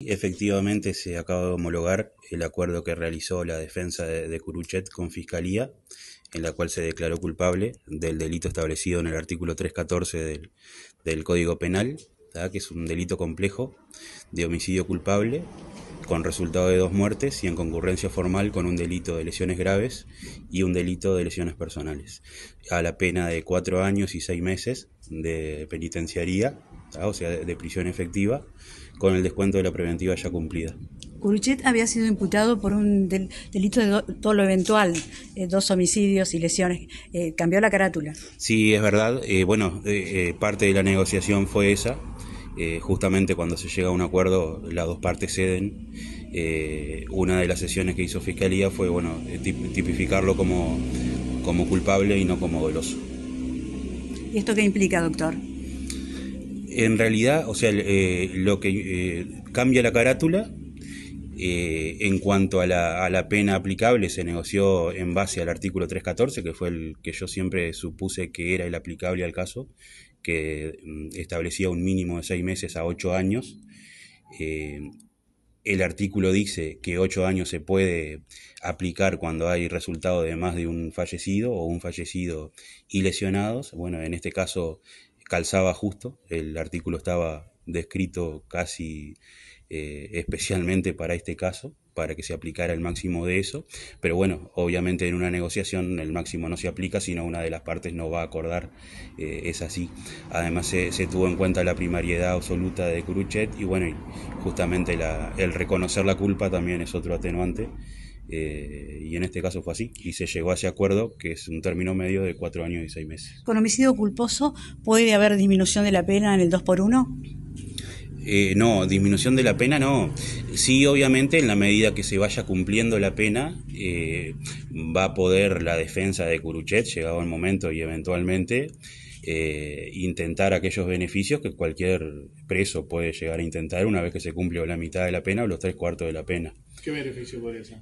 Efectivamente se acaba de homologar el acuerdo que realizó la defensa de Curuchet con Fiscalía, en la cual se declaró culpable del delito establecido en el artículo 314 del, del Código Penal, que es un delito complejo de homicidio culpable con resultado de dos muertes y en concurrencia formal con un delito de lesiones graves y un delito de lesiones personales, a la pena de cuatro años y seis meses de penitenciaría, o sea, de prisión efectiva con el descuento de la preventiva ya cumplida. Curuchet había sido imputado por un delito de todo lo eventual, eh, dos homicidios y lesiones. Eh, cambió la carátula. Sí, es verdad. Eh, bueno, parte de la negociación fue esa. justamente cuando se llega a un acuerdo, las dos partes ceden. una de las sesiones que hizo Fiscalía fue, bueno, tipificarlo como, como culpable y no como doloso. ¿Y esto qué implica, doctor? en realidad, o sea, eh, lo que eh, cambia la carátula eh, en cuanto a la, a la, pena aplicable se negoció en base al artículo 314, que fue el que yo siempre supuse que era el aplicable al caso, que mm, establecía un mínimo de seis meses a ocho años. el artículo dice que ocho años se puede aplicar cuando hay resultado de más de un fallecido o un fallecido y lesionados. Bueno, en este caso calzaba justo, el artículo estaba descrito casi eh, especialmente para este caso, para que se aplicara el máximo de eso, pero bueno, obviamente en una negociación el máximo no se aplica, sino una de las partes no va a acordar, eh, es así. Además se, tuvo en cuenta la primariedad absoluta de Cruchet y bueno, justamente el reconocer la culpa también es otro atenuante. Eh, y en este caso fue así, y se llegó a ese acuerdo, que es un término medio de cuatro años y seis meses. ¿Con homicidio culposo puede haber disminución de la pena en el 2 por 1 eh, no, disminución de la pena no. Sí, obviamente, en la medida que se vaya cumpliendo la pena, eh, va a poder la defensa de Curuchet, llegado el momento y eventualmente, intentar aquellos beneficios que cualquier preso puede llegar a intentar una vez que se cumplió la mitad de la pena o los tres cuartos de la pena. ¿Qué beneficio podría ser?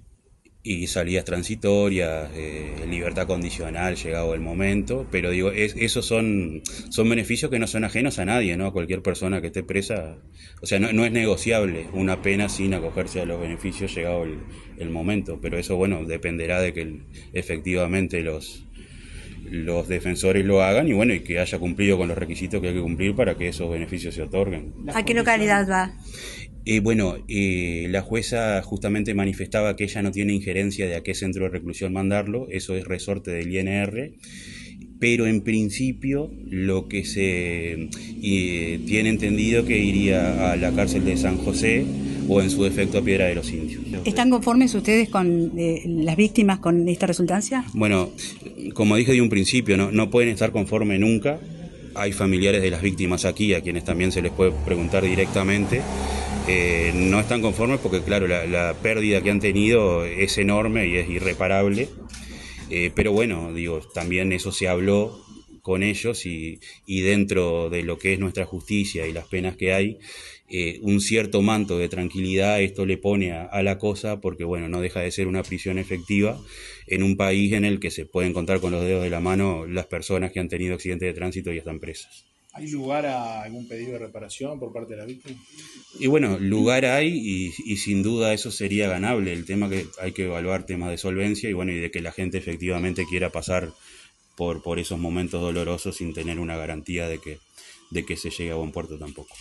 y salidas transitorias, eh, libertad condicional llegado el momento, pero digo, es, esos son, son beneficios que no son ajenos a nadie, ¿no? A cualquier persona que esté presa, o sea, no, es negociable una pena sin acogerse a los beneficios llegado el, el momento, pero eso, bueno, dependerá de que efectivamente los, los defensores lo hagan y bueno, y que haya cumplido con los requisitos que hay que cumplir para que esos beneficios se otorguen. ¿A qué localidad va? bueno, la jueza justamente manifestaba que ella no tiene injerencia de a qué centro de reclusión mandarlo, eso es resorte del INR, pero en principio lo que se tiene entendido que iría a la cárcel de San José o en su defecto a Piedra de los Indios. ¿Están conformes ustedes con eh, las víctimas con esta resultancia? Bueno, como dije de un principio, no pueden estar conformes nunca. Hay familiares de las víctimas aquí a quienes también se les puede preguntar directamente. Eh, no están conformes porque, claro, la, pérdida que han tenido es enorme y es irreparable. Eh, pero bueno, digo, también eso se habló con ellos y, dentro de lo que es nuestra justicia y las penas que hay, eh, un cierto manto de tranquilidad esto le pone a, la cosa porque, bueno, no deja de ser una prisión efectiva en un país en el que se pueden contar con los dedos de la mano las personas que han tenido accidentes de tránsito y están presas. ¿Hay lugar a algún pedido de reparación por parte de la víctima? Y bueno, lugar hay y, y, sin duda eso sería ganable. El tema que hay que evaluar temas de solvencia y bueno, y de que la gente efectivamente quiera pasar por, por esos momentos dolorosos sin tener una garantía de que, de que se llegue a buen puerto tampoco.